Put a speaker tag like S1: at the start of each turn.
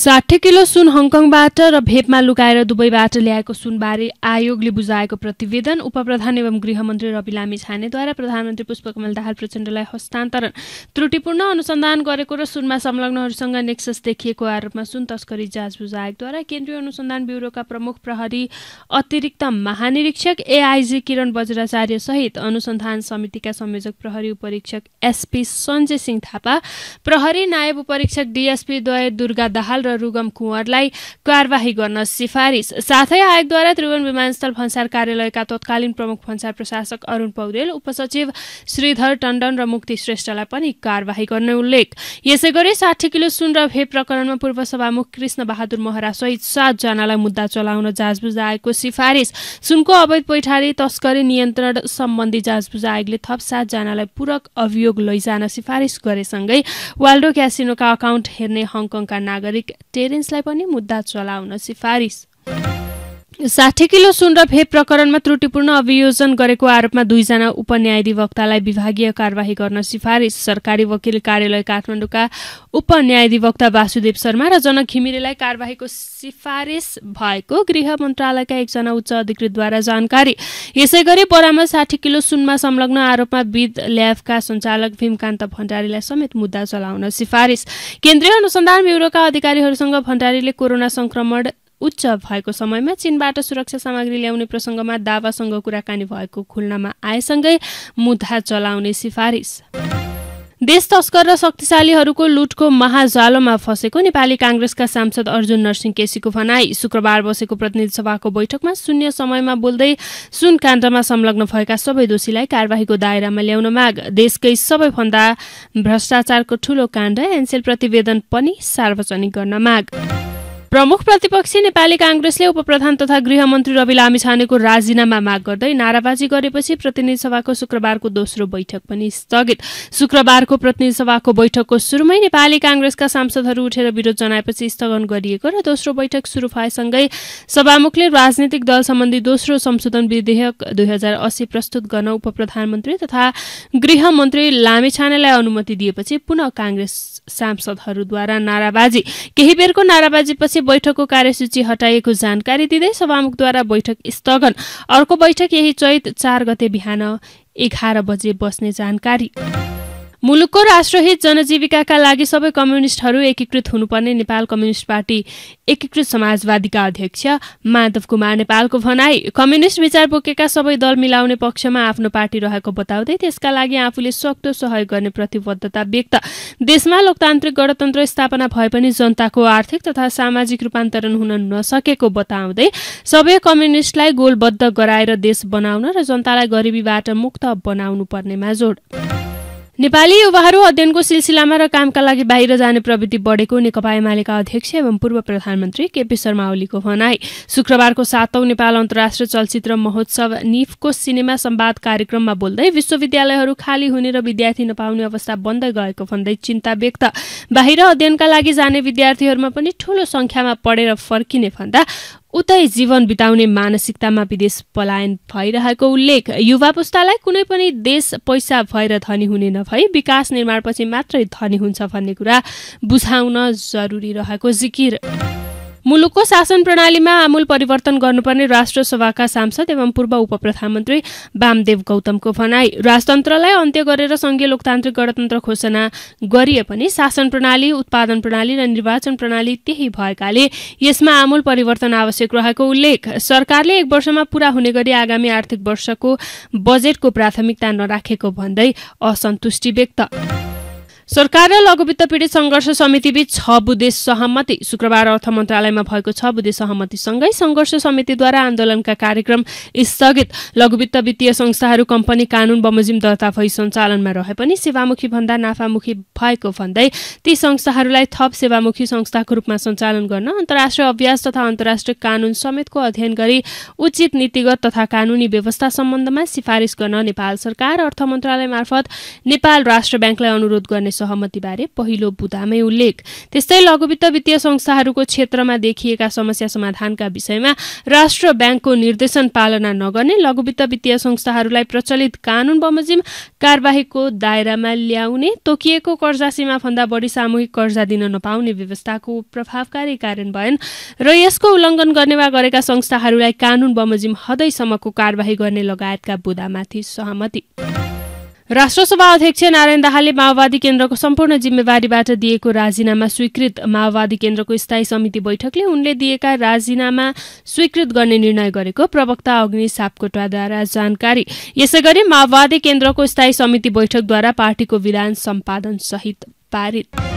S1: साठी किलो सुन हङकङबाट र भेपमा लुकाएर दुबईबाट ल्याएको सुनबारे आयोगले बुझाएको प्रतिवेदन उपप्रधान एवं गृहमन्त्री रवि लामी छानेद्वारा प्रधानमन्त्री पुष्पकमल दाहाल प्रचण्डलाई हस्तान्तरण त्रुटिपूर्ण अनुसन्धान गरेको र सुनमा संलग्नहरूसँग नेक्सस देखिएको आरोपमा सुन तस्करी जाँच बुझाएकद्वारा केन्द्रीय अनुसन्धान ब्युरोका प्रमुख प्रहरी अतिरिक्त महानिरीक्षक एआइजी किरण बज्राचार्य सहित अनुसन्धान समितिका संयोजक प्रहरी उपरीक्षक एसपी सञ्जय सिंह थापा प्रहरी नायब उपरीक्षक डिएसपी द्वय दुर्गा दाहाल र रुगम कुँवरलाई कार्यवाही गर्न सिफारिस साथै आयोगद्वारा त्रिभुवन विमानस्थल भन्सार कार्यालयका तत्कालीन प्रमुख भन्सार प्रशासक अरूण पौडेल उपसचिव श्रीधर टण्डन र मुक्ति श्रेष्ठलाई पनि कार्यवाही गर्ने उल्लेख यसै गरी साठी किलो सुन र भेप प्रकरणमा पूर्व सभामुख कृष्ण बहादुर महरा सहित सातजनालाई मुद्दा चलाउन जाँचबुझ आयोगको सिफारिस सुनको अवैध पैठारी तस्करी नियन्त्रण सम्बन्धी जाँचबुझ आयोगले थप सात जनालाई पूरक अभियोग लैजान सिफारिस गरेसँगै वाल्डो क्यासिनोका अकाउन्ट हेर्ने हङकङका नागरिक टेरेन्सलाई पनि मुद्दा चलाउन सिफारिस साठी किलो सुन र भेप प्रकरणमा त्रुटिपूर्ण अभियोजन गरेको आरोपमा दुईजना उपन्यायाधिवक्तालाई विभागीय कार्यवाही गर्न सिफारिस सरकारी वकिल कार्यालय काठमाडौँका उपन्यायाधिवक्ता वासुदेव शर्मा र जनक घिमिरेलाई कार्यवाहीको सिफारिस भएको गृह मन्त्रालयका एकजना उच्च अधिकृतद्वारा जानकारी यसै गरी बरामद साठी किलो सुनमा संलग्न आरोपमा विद ल्याबका सञ्चालक भीमकान्त भण्डारीलाई समेत मुद्दा चलाउन सिफारिस केन्द्रीय अनुसन्धान ब्युरोका अधिकारीहरूसँग भण्डारीले कोरोना संक्रमण उच्च भएको समयमा चीनबाट सुरक्षा सामग्री ल्याउने प्रसंगमा दावासँग कुराकानी भएको खुल्नामा आएसँगै मुद्दा चलाउने सिफारिस देश तस्कर र शक्तिशालीहरूको लुटको महाजालोमा फँसेको नेपाली काङ्ग्रेसका सांसद अर्जुन नरसिंह केसीको भनाई शुक्रबार बसेको प्रतिनिधि सभाको बैठकमा शून्य समयमा बोल्दै सुन काण्डमा संलग्न भएका सबै दोषीलाई कार्यवाहीको दायरामा ल्याउन माग देशकै सबैभन्दा भ्रष्टाचारको ठूलो काण्ड एनसेल प्रतिवेदन पनि सार्वजनिक गर्न माग प्रमुख प्रतिपक्षी नेपाली काङ्ग्रेसले उपप्रधान तथा गृहमन्त्री रवि लामिछानेको राजीनामा माग गर्दै नाराबाजी गरेपछि प्रतिनिधि सभाको शुक्रबारको दोस्रो बैठक पनि स्थगित शुक्रबारको प्रतिनिधि सभाको बैठकको सुरुमै नेपाली काङ्ग्रेसका सांसदहरू उठेर विरोध जनाएपछि स्थगन गरिएको र दोस्रो बैठक सुरु भएसँगै सभामुखले राजनीतिक दल सम्बन्धी दोस्रो संशोधन विधेयक दुई प्रस्तुत गर्न उपप्रधानमन्त्री तथा गृहमन्त्री लामिछानेलाई अनुमति दिएपछि पुनः काङ्ग्रेस सांसदहरूद्वारा नाराबाजी केही बेरको नाराबाजीपछि बैठकको कार्यसूची हटाइएको जानकारी दिँदै सभामुखद्वारा बैठक स्थगन अर्को बैठक यही चैत चार गते बिहान एघार बजे बस्ने जानकारी मुलुकको राष्ट्रहित जनजीविकाका लागि सबै कम्युनिस्टहरू एकीकृत हुनुपर्ने नेपाल कम्युनिस्ट पार्टी एकीकृत समाजवादीका अध्यक्ष माधव कुमार नेपालको भनाई कम्युनिस्ट विचार बोकेका सबै दल मिलाउने पक्षमा आफ्नो पार्टी रहेको बताउँदै त्यसका लागि आफूले सक्दो सहयोग गर्ने प्रतिबद्धता व्यक्त देशमा लोकतान्त्रिक गणतन्त्र स्थापना भए पनि जनताको आर्थिक तथा सामाजिक रूपान्तरण हुन नसकेको बताउँदै सबै कम्युनिस्टलाई गोलबद्ध गराएर देश बनाउन र जनतालाई गरिबीबाट मुक्त बनाउनु पर्नेमा जोड नेपाली युवाहरू अध्ययनको सिलसिलामा र कामका लागि बाहिर जाने प्रवृत्ति बढेको नेकपा एमालेका अध्यक्ष एवं पूर्व प्रधानमन्त्री केपी शर्मा ओलीको भनाई शुक्रबारको सातौं नेपाल अन्तर्राष्ट्रिय चलचित्र महोत्सव निफको सिनेमा सम्वाद कार्यक्रममा बोल्दै विश्वविद्यालयहरू खाली हुने र विद्यार्थी नपाउने अवस्था बन्दै गएको भन्दै चिन्ता व्यक्त बाहिर अध्ययनका लागि जाने विद्यार्थीहरूमा पनि ठूलो संख्यामा पढेर फर्किने भन्दा उतै जीवन बिताउने मानसिकतामा विदेश पलायन भइरहेको उल्लेख युवा पुस्तालाई कुनै पनि देश पैसा भएर धनी हुने नभई विकास निर्माणपछि मात्रै धनी हुन्छ भन्ने कुरा बुझाउन जरुरी रहेको जिकिर मुलुकको शासन प्रणालीमा आमूल परिवर्तन गर्नुपर्ने राष्ट्रसभाका सांसद एवं पूर्व उप प्रधानमन्त्री वामदेव गौतमको भनाई राजतन्त्रलाई अन्त्य गरेर संघीय लोकतान्त्रिक गणतन्त्र घोषणा गरिए पनि शासन प्रणाली उत्पादन प्रणाली र निर्वाचन प्रणाली त्यही भएकाले यसमा आमूल परिवर्तन आवश्यक रहेको उल्लेख सरकारले एक वर्षमा पूरा हुने गरी आगामी आर्थिक वर्षको बजेटको प्राथमिकता नराखेको भन्दै असन्तुष्टि व्यक्त सरकार र लघुवित्त पीडित सङ्घर्ष समितिबीच छ बुधे सहमति शुक्रबार अर्थ मन्त्रालयमा भएको छ बुधे सहमतिसँगै सङ्घर्ष समितिद्वारा आन्दोलनका कार्यक्रम स्थगित लघुवित्त वित्तीय संस्थाहरू कम्पनी कानून बमोजिम दर्ता भई सञ्चालनमा रहे पनि सेवामुखी भन्दा नाफामुखी भएको भन्दै ती संस्थाहरूलाई थप सेवामुखी संस्थाको रूपमा सञ्चालन गर्न अन्तर्राष्ट्रिय अभ्यास तथा अन्तर्राष्ट्रिय कानून समेतको अध्ययन गरी उचित नीतिगत तथा कानुनी व्यवस्था सम्बन्धमा सिफारिस गर्न नेपाल सरकार अर्थ मन्त्रालय मार्फत नेपाल राष्ट्र ब्याङ्कलाई अनुरोध गर्ने सहमतिबारे पहिलो बुदामै उल्लेख त्यस्तै लघुवित्त वित्तीय संस्थाहरूको क्षेत्रमा देखिएका समस्या समाधानका विषयमा राष्ट्र ब्याङ्कको निर्देशन पालना नगर्ने लघुवित्त वित्तीय संस्थाहरूलाई प्रचलित कानून बमोजिम कार्यवाहीको दायरामा ल्याउने तोकिएको कर्जा सीमा भन्दा बढी सामूहिक कर्जा दिन नपाउने व्यवस्थाको प्रभावकारी कार्यान्वयन र यसको उल्लंघन गर्ने वा गरेका संस्थाहरूलाई कानून बमोजिम हदैसम्मको कार्यवाही गर्ने लगायतका बुदामाथि सहमति राष्ट्रसभा अध्यक्ष नारायण दाहालले माओवादी केन्द्रको सम्पूर्ण जिम्मेवारीबाट दिएको राजीनामा स्वीकृत माओवादी केन्द्रको स्थायी समिति बैठकले उनले दिएका राजीनामा स्वीकृत गर्ने निर्णय गरेको प्रवक्ता अग्नि सापकोटाद्वारा जानकारी यसै गरी माओवादी केन्द्रको स्थायी समिति बैठकद्वारा पार्टीको विधान सम्पादन सहित पारित